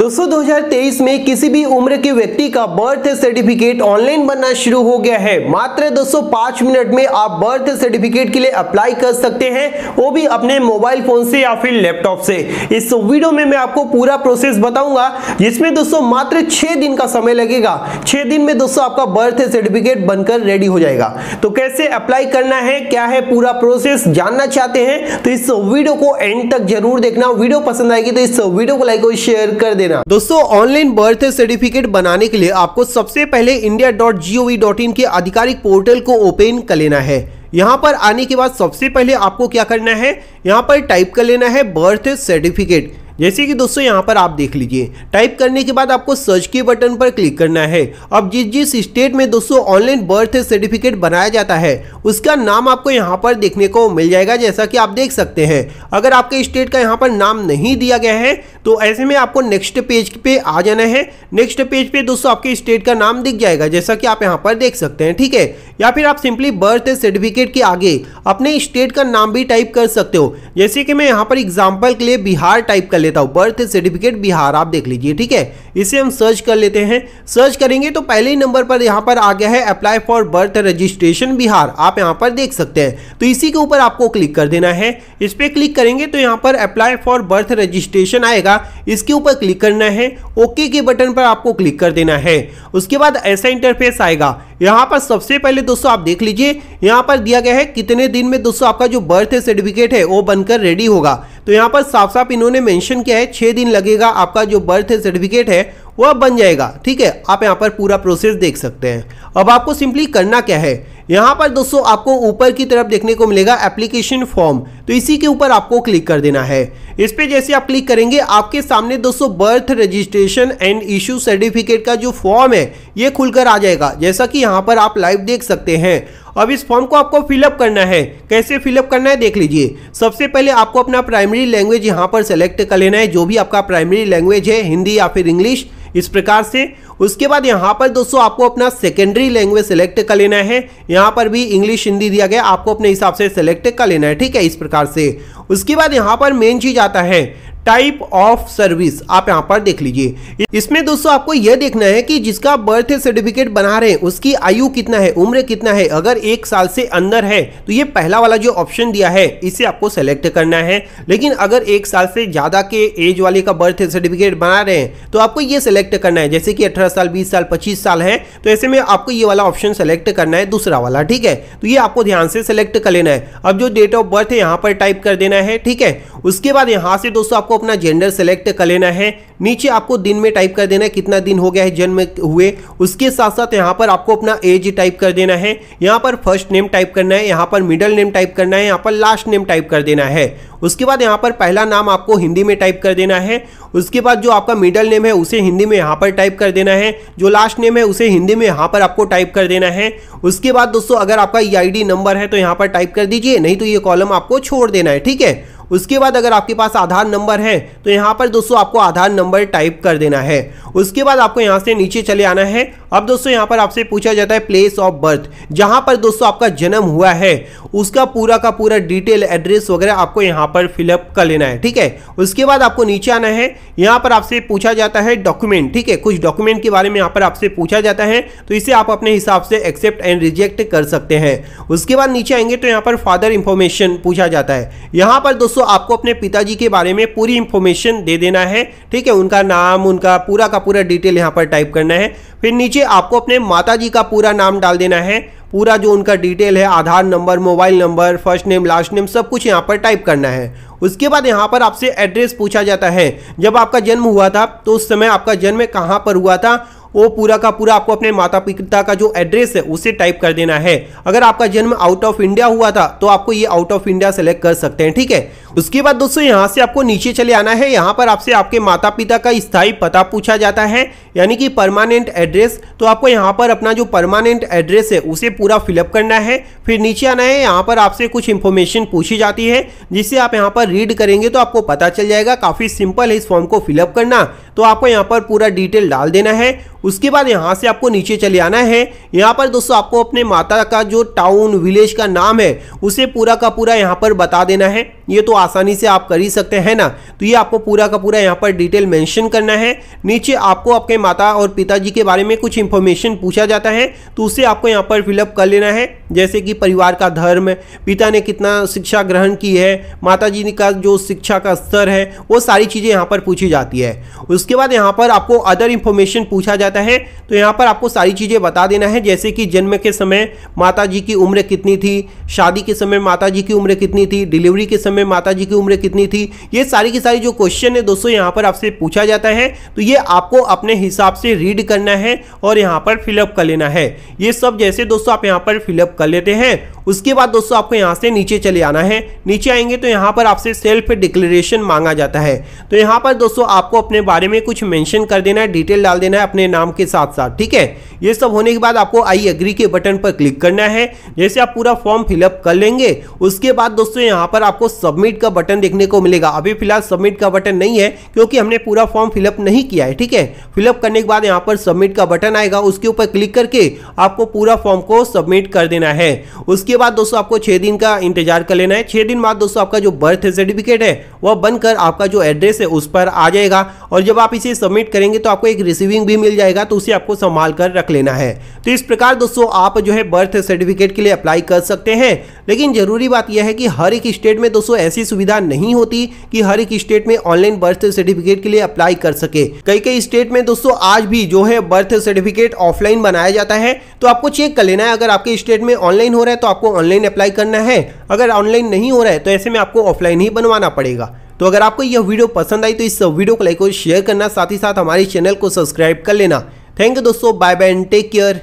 दोस्तों 2023 में किसी भी उम्र के व्यक्ति का बर्थ सर्टिफिकेट ऑनलाइन बनना शुरू हो गया है मात्र दोस्तों पांच मिनट में आप बर्थ सर्टिफिकेट के लिए अप्लाई कर सकते हैं वो भी अपने मोबाइल फोन से या फिर लैपटॉप से इस वीडियो में मैं आपको पूरा प्रोसेस बताऊंगा जिसमें दोस्तों मात्र छह दिन का समय लगेगा छह दिन में दोस्तों आपका बर्थ सर्टिफिकेट बनकर रेडी हो जाएगा तो कैसे अप्लाई करना है क्या है पूरा प्रोसेस जानना चाहते हैं तो इस वीडियो को एंड तक जरूर देखना वीडियो पसंद आएगी तो इस वीडियो को लाइक और शेयर कर देना देना दोस्तों ऑनलाइन बर्थ सर्टिफिकेट बनाने के लिए आपको सबसे पहले India dot G O dot in के आधिकारिक पोर्टल को ओपन कर लेना है यहाँ पर आने के बाद सबसे पहले आपको क्या करना है यहाँ पर टाइप कर लेना है बर्थ सर्टिफिकेट जैसे कि दोस्तों यहाँ पर आप देख लीजिए टाइप करने के बाद आपको सर्च के बटन पर क्लिक करना है अब जिस जिस स्टेट में दोस्तों ऑनलाइन बर्थ सर्टिफिकेट बनाया जाता है उसका नाम आपको यहाँ पर देखने को मिल जाएगा जैसा कि आप देख सकते हैं अगर आपके स्टेट का यहाँ पर नाम नहीं दिया गया है तो ऐसे में आपको नेक्स्ट पेज पे आ जाना है नेक्स्ट पेज पे दोस्तों आपके स्टेट का नाम दिख जाएगा जैसा कि आप यहाँ पर देख सकते हैं ठीक है या फिर आप सिंपली बर्थ सर्टिफिकेट के आगे अपने स्टेट का नाम भी टाइप कर सकते हो जैसे कि मैं यहाँ पर एग्जाम्पल के लिए बिहार टाइप कर लेता हूँ बर्थ सर्टिफिकेट बिहार आप देख लीजिए ठीक है इसे हम सर्च कर लेते हैं सर्च करेंगे तो पहले ही नंबर पर यहाँ पर आ गया है apply for birth registration Bihar आप यहाँ पर देख सकते हैं तो इसी के ऊपर आपको क्लिक कर देना है इस पर क्लिक करेंगे तो यहाँ पर अप्लाई फॉर बर्थ रजिस्ट्रेशन आएगा इसके ऊपर क्लिक करना है ओके के बटन पर आपको क्लिक कर देना है उसके बाद ऐसा इंटरफेस आएगा यहाँ पर सबसे पहले दोस्तों आप देख लीजिए यहाँ पर दिया गया है कितने दिन में दोस्तों आपका जो बर्थ सर्टिफिकेट है वो बनकर रेडी होगा तो यहाँ पर साफ साफ इन्होंने मेंशन किया है छः दिन लगेगा आपका जो बर्थ सर्टिफिकेट है वह बन जाएगा ठीक है आप यहाँ पर पूरा प्रोसेस देख सकते हैं अब आपको सिंपली करना क्या है यहाँ पर दोस्तों आपको ऊपर की तरफ देखने को मिलेगा एप्लीकेशन फॉर्म तो इसी के ऊपर आपको क्लिक कर देना है इस पर जैसे आप क्लिक करेंगे आपके सामने दोस्तों birth registration and issue certificate का जो फॉर्म है ये खुलकर आ जाएगा जैसा कि यहाँ पर आप लाइव देख सकते हैं अब इस फॉर्म को आपको फिलअप करना है कैसे फिलअप करना है देख लीजिए सबसे पहले आपको अपना प्राइमरी लैंग्वेज यहाँ पर सेलेक्ट कर लेना है जो भी आपका प्राइमरी लैंग्वेज है हिंदी या फिर इंग्लिश इस प्रकार से उसके बाद यहाँ पर दोस्तों आपको अपना सेकेंडरी लैंग्वेज सेलेक्ट कर लेना है यहाँ पर भी इंग्लिश हिंदी दिया गया आपको अपने हिसाब से सेलेक्ट कर लेना है ठीक है इस प्रकार से उसके बाद यहाँ पर मेन चीज़ आता है टाइप ऑफ सर्विस आप यहां पर देख लीजिए इसमें दोस्तों आपको यह देखना है कि जिसका बर्थ सर्टिफिकेट बना रहे हैं उसकी आयु कितना है उम्र कितना है अगर एक साल से अंदर है तो ये पहला वाला जो ऑप्शन दिया है इसे आपको सेलेक्ट करना है लेकिन अगर एक साल से ज़्यादा के एज वाले का बर्थ सर्टिफिकेट बना रहे हैं तो आपको ये सेलेक्ट करना है जैसे कि अठारह साल बीस साल पच्चीस साल है तो ऐसे में आपको ये वाला ऑप्शन सेलेक्ट करना है दूसरा वाला ठीक है तो ये आपको ध्यान से सेलेक्ट कर लेना है अब जो डेट ऑफ बर्थ है यहाँ पर टाइप कर देना है ठीक है उसके बाद यहाँ से दोस्तों आपको आपको अपना जेंडर सेलेक्ट कर लेना है नीचे आपको दिन में टाइप कर देना है कितना दिन हो गया है जन्म हुए उसके साथ साथ यहाँ पर आपको अपना एज टाइप कर देना है यहाँ पर फर्स्ट नेम टाइप करना है यहाँ पर मिडल नेम टाइप करना है यहाँ पर लास्ट नेम टाइप कर देना है उसके बाद यहाँ पर पहला नाम आपको हिंदी में टाइप कर देना है उसके बाद जो आपका मिडल नेम है उसे हिंदी में यहाँ पर टाइप कर देना है जो लास्ट नेम है उसे हिंदी में यहाँ पर आपको टाइप कर देना है उसके बाद दोस्तों अगर आपका ई e नंबर है तो यहाँ पर टाइप कर दीजिए नहीं तो ये कॉलम आपको छोड़ देना है ठीक है उसके बाद अगर आपके पास आधार नंबर है तो यहाँ पर दोस्तों आपको आधार नंबर टाइप कर देना है उसके बाद आपको यहाँ से नीचे चले आना है अब दोस्तों यहाँ पर आपसे पूछा जाता है प्लेस ऑफ बर्थ जहाँ पर दोस्तों आपका जन्म हुआ है उसका पूरा का पूरा डिटेल एड्रेस वगैरह आपको यहाँ पर फिलअप कर लेना है ठीक है उसके बाद आपको नीचे आना है यहाँ पर आपसे पूछा जाता है डॉक्यूमेंट ठीक है कुछ डॉक्यूमेंट के बारे में यहाँ पर आपसे पूछा जाता है तो इसे आप अपने हिसाब से एक्सेप्ट एंड रिजेक्ट कर सकते हैं उसके बाद नीचे आएंगे तो यहाँ पर फादर इंफॉर्मेशन पूछा जाता है यहाँ पर दोस्तों दोस्तों आपको अपने पिताजी के बारे में पूरी इंफॉर्मेशन दे देना है ठीक है उनका नाम उनका पूरा का पूरा डिटेल यहाँ पर टाइप करना है फिर नीचे आपको अपने माता का पूरा नाम डाल देना है पूरा जो उनका डिटेल है Aadhaar number mobile number first name last name सब कुछ यहाँ पर टाइप करना है उसके बाद यहाँ पर आपसे एड्रेस पूछा जाता है जब आपका जन्म हुआ था तो उस समय आपका जन्म कहाँ पर हुआ था वो पूरा का पूरा आपको अपने माता पिता का जो एड्रेस है उसे टाइप कर देना है अगर आपका जन्म आउट ऑफ इंडिया हुआ था तो आपको ये आउट ऑफ इंडिया सेलेक्ट कर सकते हैं ठीक है उसके बाद दोस्तों यहाँ से आपको नीचे चले आना है यहाँ पर आपसे आपके माता पिता का स्थायी पता पूछा जाता है यानी कि परमानेंट एड्रेस तो आपको यहाँ पर अपना जो परमानेंट एड्रेस है उसे पूरा फिलअप करना है फिर नीचे आना है यहाँ पर आपसे कुछ इन्फॉर्मेशन पूछी जाती है जिसे आप यहाँ पर रीड करेंगे तो आपको पता चल जाएगा काफ़ी सिंपल है इस फॉर्म को फिलअप करना तो आपको यहाँ पर पूरा डिटेल डाल देना है उसके बाद यहाँ से आपको नीचे चले आना है यहाँ पर दोस्तों आपको अपने माता का जो टाउन विलेज का नाम है उसे पूरा का पूरा यहाँ पर बता देना है ये तो आसानी से आप कर ही सकते हैं ना तो ये आपको पूरा का पूरा यहाँ पर डिटेल मेंशन करना है नीचे आपको आपके माता और पिताजी के बारे में कुछ इन्फॉर्मेशन पूछा जाता है तो उसे आपको यहाँ पर फिलअप कर लेना है जैसे कि परिवार का धर्म पिता ने कितना शिक्षा ग्रहण की है माता जी का जो शिक्षा का स्तर है वो सारी चीज़ें यहाँ पर पूछी जाती है उसके बाद यहाँ पर आपको अदर इन्फॉर्मेशन पूछा जाता है तो यहाँ पर आपको सारी चीज़ें बता देना है जैसे कि जन्म के समय माता जी की उम्र कितनी थी शादी के समय माता जी की उम्र कितनी थी डिलीवरी के समय माता जी की उम्र कितनी थी ये सारी की सारी जो क्वेश्चन है दोस्तों यहाँ पर आपसे पूछा जाता है तो ये आपको अपने हिसाब से रीड करना है और यहाँ पर फिलअप कर लेना है ये सब जैसे दोस्तों आप यहाँ पर फिलअप कर लेते हैं उसके बाद दोस्तों आपको यहाँ से नीचे चले आना है नीचे आएंगे तो यहाँ पर आपसे सेल्फ डिक्लेरेशन मांगा जाता है तो यहाँ पर दोस्तों आपको अपने बारे में कुछ मैंशन कर देना है डिटेल डाल देना है अपने नाम के साथ साथ ठीक है ये सब होने के बाद आपको आई एग्री के बटन पर क्लिक करना है जैसे आप पूरा फॉर्म फिलअप कर लेंगे उसके बाद दोस्तों यहाँ पर आपको सबमिट का बटन देखने को मिलेगा अभी फिलहाल सबमिट का बटन नहीं है क्योंकि हमने पूरा फॉर्म फिलअप नहीं किया है ठीक है फिलअप करने के बाद यहाँ पर सबमिट का बटन आएगा उसके ऊपर क्लिक करके आपको पूरा फॉर्म को सबमिट कर देना है उसके बाद दोस्तों आपको छः दिन का इंतजार कर लेना है छः दिन बाद दोस्तों आपका जो बर्थ सर्टिफिकेट है वह बनकर आपका जो एड्रेस है उस पर आ जाएगा और जब आप इसे सबमिट करेंगे तो आपको एक रिसीविंग भी मिल जाएगा तो उसे आपको संभाल कर रख तक लेना है तो इस प्रकार दोस्तों आप जो है बर्थ सर्टिफिकेट के लिए अप्लाई कर सकते हैं लेकिन ज़रूरी बात यह है कि हर एक स्टेट में दोस्तों ऐसी सुविधा नहीं होती कि हर एक स्टेट में ऑनलाइन बर्थ सर्टिफिकेट के लिए अप्लाई कर सके कई कई स्टेट में दोस्तों आज भी जो है बर्थ सर्टिफिकेट ऑफलाइन बनाया जाता है तो आपको चेक कर लेना है अगर आपके स्टेट में ऑनलाइन हो रहा है तो आपको ऑनलाइन अप्लाई करना है अगर ऑनलाइन नहीं हो रहा है तो ऐसे में आपको ऑफलाइन ही बनवाना पड़ेगा तो अगर आपको यह वीडियो पसंद आई तो इस वीडियो को लाइक और शेयर करना साथ ही साथ हमारे चैनल को सब्सक्राइब कर लेना थैंक यू दोस्तों bye bye and take care